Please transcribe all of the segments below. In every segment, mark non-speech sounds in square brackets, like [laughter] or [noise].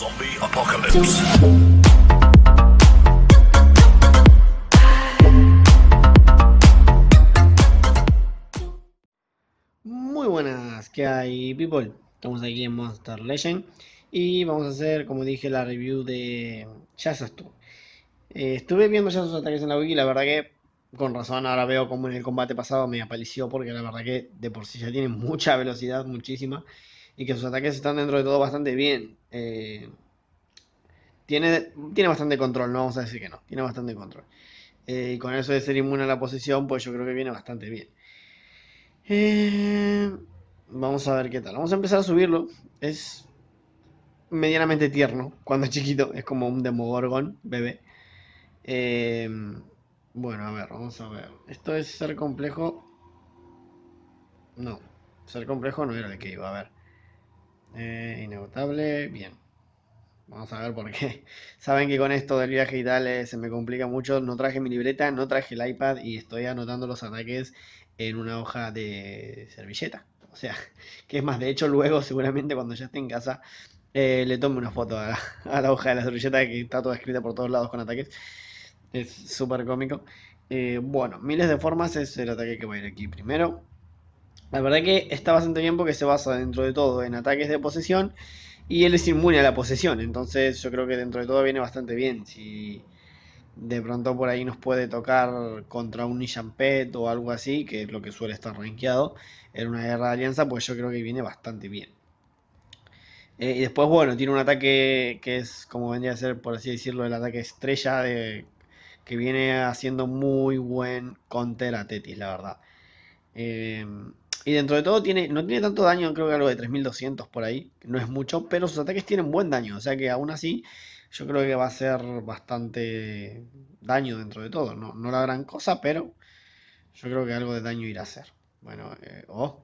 Zombie Apocalypse. Muy buenas, ¿qué hay, people? Estamos aquí en Monster Legend y vamos a hacer, como dije, la review de Shazastur. Eh, estuve viendo ya sus ataques en la wiki la verdad que con razón ahora veo como en el combate pasado me apareció porque la verdad que de por sí ya tiene mucha velocidad, muchísima y que sus ataques están dentro de todo bastante bien. Eh, tiene, tiene bastante control, no vamos a decir que no, tiene bastante control. Eh, y con eso de ser inmune a la posición, pues yo creo que viene bastante bien. Eh, vamos a ver qué tal. Vamos a empezar a subirlo. Es medianamente tierno cuando es chiquito, es como un demogorgon bebé. bueno, a ver, vamos a ver. Esto es ser complejo. No, ser complejo no era de que iba a ver. Eh, inevitable bien. Vamos a ver por qué. [laughs] Saben que con esto del viaje y tal eh, se me complica mucho. No traje mi libreta, no traje el iPad y estoy anotando los ataques en una hoja de servilleta. O sea, [laughs] que es más, de hecho luego [laughs] seguramente cuando ya esté en casa eh, le tome una foto a la, hoja de la servilleta que está toda escrita por todos lados con ataques. Es súper cómico. bueno, miles de formas es el ataque que va a ir aquí primero. La verdad que está bastante bien porque se basa dentro de todo en ataques de posesión y él es inmune a la posesión, entonces yo creo que dentro de todo viene bastante bien. Si de pronto por ahí nos puede tocar contra un Nishan o algo así, que es lo que suele estar rankeado en una guerra de alianza, pues yo creo que viene bastante bien. Eh, y después, bueno, tiene un ataque que es como vendría a ser, por así decirlo, el ataque estrella que viene haciendo muy buen counter a Tetis, la verdad. Eh, y dentro de todo tiene, no tiene tanto daño, creo que algo de 3200 por ahí, no es mucho, pero sus ataques tienen buen daño, o sea que aún así yo creo que va a ser bastante daño dentro de todo, no, la gran cosa, pero yo creo que algo de daño irá a hacer. Bueno, eh, oh,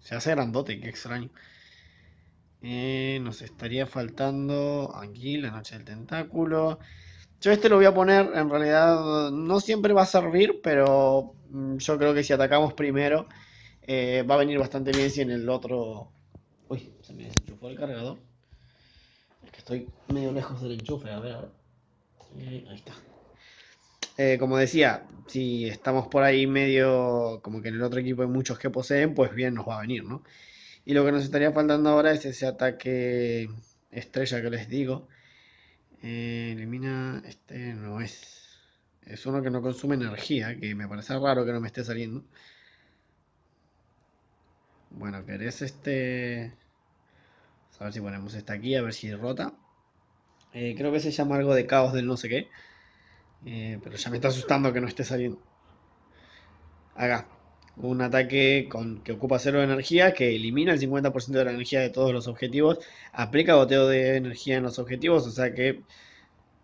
se hace grandote, qué extraño. Eh, nos estaría faltando aquí la noche del tentáculo. Yo este lo voy a poner, en realidad no siempre va a servir, pero mm, yo creo que si atacamos primero eh, va a venir bastante bien si en el otro... Uy, se me desenchufó el cargador. Es que estoy medio lejos del enchufe, a ver. Eh, ahí está. Eh, como decía, si estamos por ahí medio, como que en el otro equipo hay muchos que poseen, pues bien nos va a venir, ¿no? Y lo que nos estaría faltando ahora es ese ataque estrella que les digo. elimina, este no es. Es uno que no consume energía, que me parece raro que no me esté saliendo. Bueno, querés este... A ver si ponemos esta aquí, a ver si rota. Eh, creo que se llama algo de caos del no sé qué. Eh, pero ya me está asustando que no esté saliendo. Acá. Un ataque con, que ocupa cero de energía, que elimina el 50% de la energía de todos los objetivos. Aplica goteo de energía en los objetivos, o sea que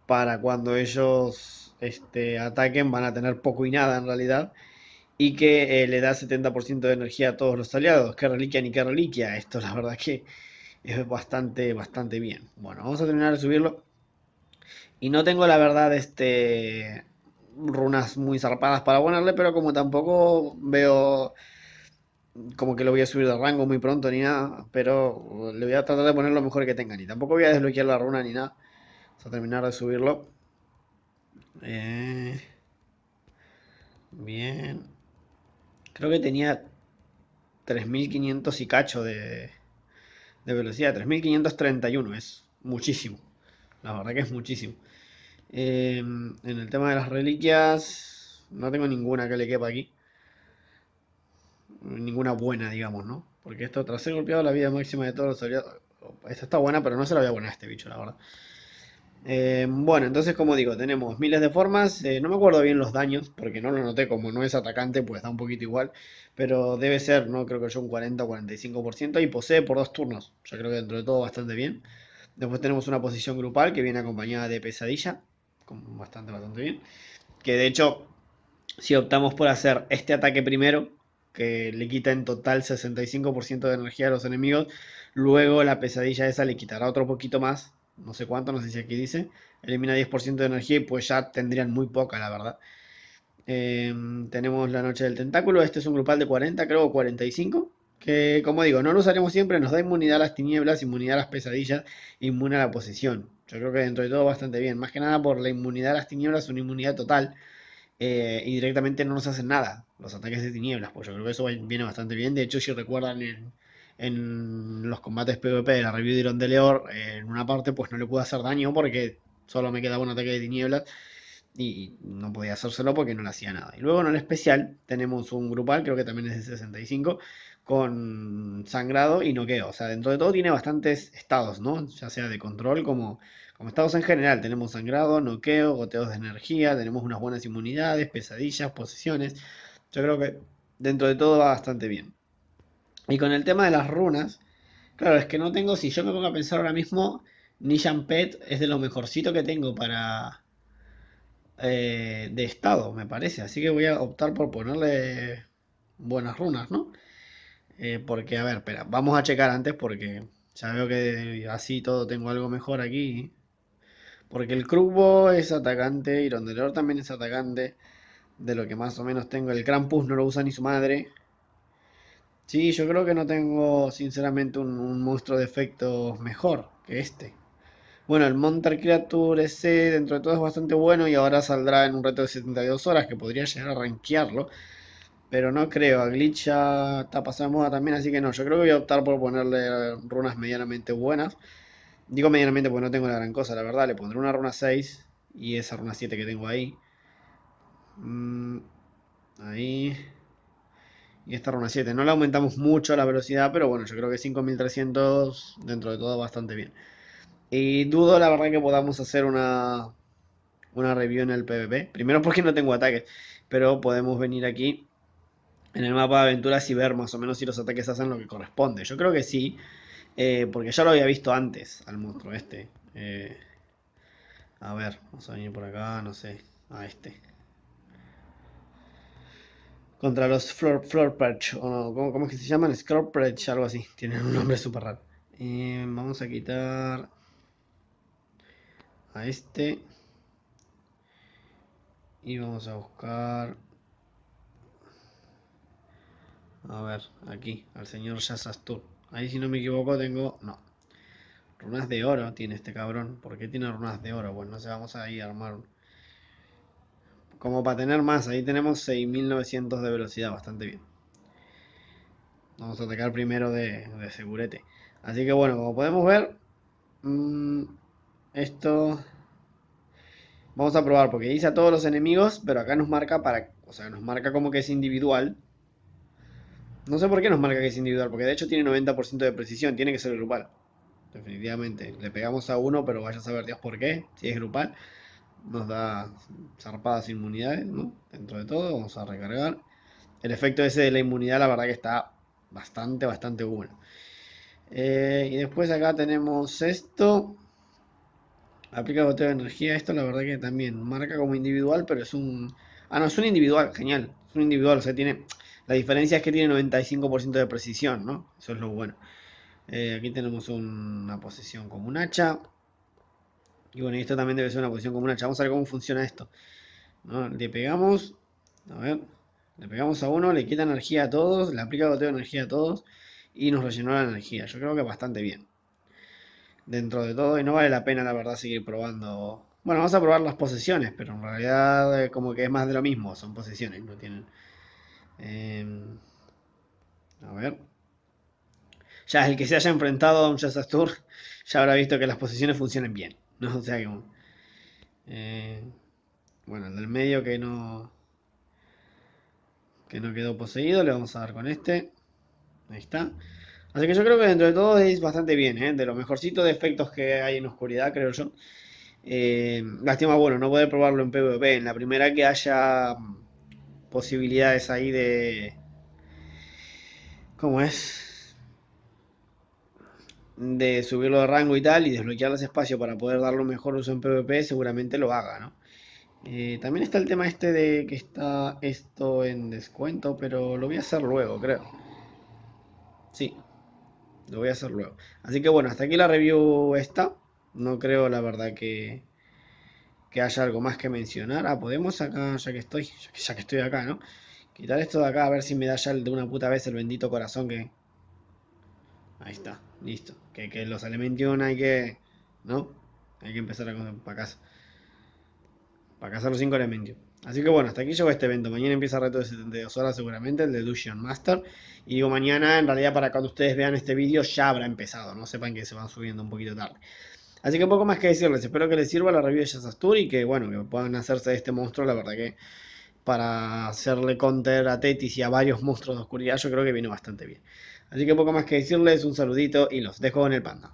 para cuando ellos este, ataquen van a tener poco y nada en realidad y que eh, le da 70% de energía a todos los aliados. Qué reliquia ni qué reliquia. Esto la verdad que es bastante, bastante bien. Bueno, vamos a terminar de subirlo. Y no tengo la verdad este runas muy zarpadas para ponerle, pero como tampoco veo como que lo voy a subir de rango muy pronto ni nada, pero le voy a tratar de poner lo mejor que tenga. Y tampoco voy a desbloquear la runa ni nada. Vamos a terminar de subirlo. Eh... Bien. Creo que tenía 3500 y cacho de, de velocidad. 3531 es muchísimo. La verdad que es muchísimo. Eh, en el tema de las reliquias, no tengo ninguna que le quepa aquí. Ninguna buena, digamos, ¿no? Porque esto, tras ser golpeado, la vida máxima de todos los aliados. Esta está buena, pero no se la voy a poner a este bicho, la verdad. Eh, bueno, entonces como digo, tenemos miles de formas, eh, no me acuerdo bien los daños, porque no lo noté, como no es atacante, pues da un poquito igual, pero debe ser, no creo que yo, un 40 o 45% y posee por dos turnos, yo creo que dentro de todo bastante bien. Después tenemos una posición grupal que viene acompañada de pesadilla, bastante, bastante bien, que de hecho, si optamos por hacer este ataque primero, que le quita en total 65% de energía a los enemigos, luego la pesadilla esa le quitará otro poquito más no sé cuánto, no sé si aquí dice, elimina 10% de energía y pues ya tendrían muy poca, la verdad. Eh, tenemos la noche del tentáculo, este es un grupal de 40, creo, 45, que como digo, no lo usaremos siempre, nos da inmunidad a las tinieblas, inmunidad a las pesadillas, inmune a la posesión. Yo creo que dentro de todo bastante bien, más que nada por la inmunidad a las tinieblas, una inmunidad total. Eh, y directamente no nos hacen nada los ataques de tinieblas, pues yo creo que eso viene bastante bien. De hecho, si recuerdan el en los combates PvP de la review de Iron de Leor, en una parte pues no le pude hacer daño porque solo me quedaba un ataque de tinieblas y no podía hacérselo porque no le hacía nada. Y luego en el especial tenemos un grupal, creo que también es de 65, con sangrado y noqueo. O sea, dentro de todo tiene bastantes estados, ¿no? Ya sea de control como, como estados en general. Tenemos sangrado, noqueo, goteos de energía, tenemos unas buenas inmunidades, pesadillas, posesiones. Yo creo que dentro de todo va bastante bien. Y con el tema de las runas, claro, es que no tengo, si yo me pongo a pensar ahora mismo, Nishan Pet es de lo mejorcito que tengo para... Eh, de estado, me parece. Así que voy a optar por ponerle buenas runas, ¿no? Eh, porque, a ver, espera, vamos a checar antes porque ya veo que así todo tengo algo mejor aquí. Porque el Krugbo es atacante, y Rondelor también es atacante. De lo que más o menos tengo, el Krampus no lo usa ni su madre. Sí, yo creo que no tengo sinceramente un, monstruo de efectos mejor que este. Bueno, el Monster Creature ese dentro de todo es bastante bueno y ahora saldrá en un reto de 72 horas que podría llegar a rankearlo. Pero no creo, a Glitch está pasando de moda también, así que no, yo creo que voy a optar por ponerle runas medianamente buenas. Digo medianamente porque no tengo la gran cosa, la verdad, le pondré una runa 6 y esa runa 7 que tengo ahí. Mm, ahí y esta Runa 7. No la aumentamos mucho la velocidad, pero bueno, yo creo que 5300 dentro de todo bastante bien. Y dudo la verdad que podamos hacer una, una review en el PvP. Primero porque no tengo ataques, pero podemos venir aquí en el mapa de aventuras y ver más o menos si los ataques hacen lo que corresponde. Yo creo que sí, eh, porque ya lo había visto antes al monstruo este. Eh, a ver, vamos a venir por acá, no sé, a este contra los Floor, floor o no, ¿cómo, es que se llaman? patch algo así. Tienen un nombre super raro. Eh, vamos a quitar a este. Y vamos a buscar... A ver, aquí, al señor Yazastur. Ahí si no me equivoco tengo... No. Runas de oro tiene este cabrón. ¿Por qué tiene runas de oro? Bueno, no sé, vamos a ir a armar como para tener más. Ahí tenemos 6900 de velocidad, bastante bien. Vamos a atacar primero de, segurete. Así que bueno, como podemos ver, mm, esto... Vamos a probar, porque dice a todos los enemigos, pero acá nos marca para... O sea, nos marca como que es individual. No sé por qué nos marca que es individual, porque de hecho tiene 90% de precisión, tiene que ser grupal. Definitivamente. Le pegamos a uno, pero vaya a saber Dios por qué, si es grupal nos da zarpadas inmunidades, Dentro de todo, vamos a recargar. El efecto ese de la inmunidad, la verdad que está bastante, bastante bueno. Eh, y después acá tenemos esto. Aplica goteo de energía. Esto la verdad que también marca como individual, pero es un... Ah, no, es un individual, genial. Es un individual, o sea, tiene... La diferencia es que tiene 95% de precisión, ¿no? Eso es lo bueno. Eh, aquí tenemos una posición como un hacha. Y bueno, esto también debe ser una posición común. Vamos a ver cómo funciona esto. Le pegamos. A ver. Le pegamos a uno, le quita energía a todos, le aplica goteo de energía a todos y nos rellenó la energía. Yo creo que bastante bien. Dentro de todo, y no vale la pena, la verdad, seguir probando. Bueno, vamos a probar las posesiones, pero en realidad eh, como que es más de lo mismo. Son posesiones, no tienen... Em, a ver. Ya el que se haya enfrentado a un Astur [laughs] ya habrá visto que las posesiones funcionan bien. ¿no? [laughs] sé sea, eh, bueno, el del medio que no, que no quedó poseído, le vamos a dar con este. Ahí está. Así que yo creo que dentro de todo es bastante bien, ¿eh? de los mejorcitos de efectos que hay en oscuridad, creo yo. Eh, lástima, bueno, no poder probarlo en PvP. En la primera que haya posibilidades ahí de... ¿Cómo es? de subirlo de rango y tal y desbloquear los espacios para poder darlo mejor uso en PvP, seguramente lo haga, ¿no? Eh, también está el tema este de que está esto en descuento, pero lo voy a hacer luego, creo. Sí, lo voy a hacer luego. Así que bueno, hasta aquí la review está. No creo, la verdad, que, que haya algo más que mencionar. Ah, podemos acá, ya que estoy, ya que estoy acá, ¿no? Quitar esto de acá, a ver si me da ya de una puta vez el bendito corazón que... Ahí está listo. Que, los elementos hay que. ¿No? Hay que empezar a para casa. Para cazar los 5 elementos. Así que bueno, hasta aquí llegó este evento. Mañana empieza el reto de 72 horas seguramente, el de Master. Y digo mañana, en realidad para cuando ustedes vean este vídeo ya habrá empezado. No sepan que se van subiendo un poquito tarde. Así que poco más que decirles. Espero que les sirva la review de Astur y que bueno, que puedan hacerse de este monstruo. La verdad que para hacerle counter a Tetis y a varios monstruos de oscuridad yo creo que vino bastante bien. Así que poco más que decirles, un saludito y los dejo en el panda.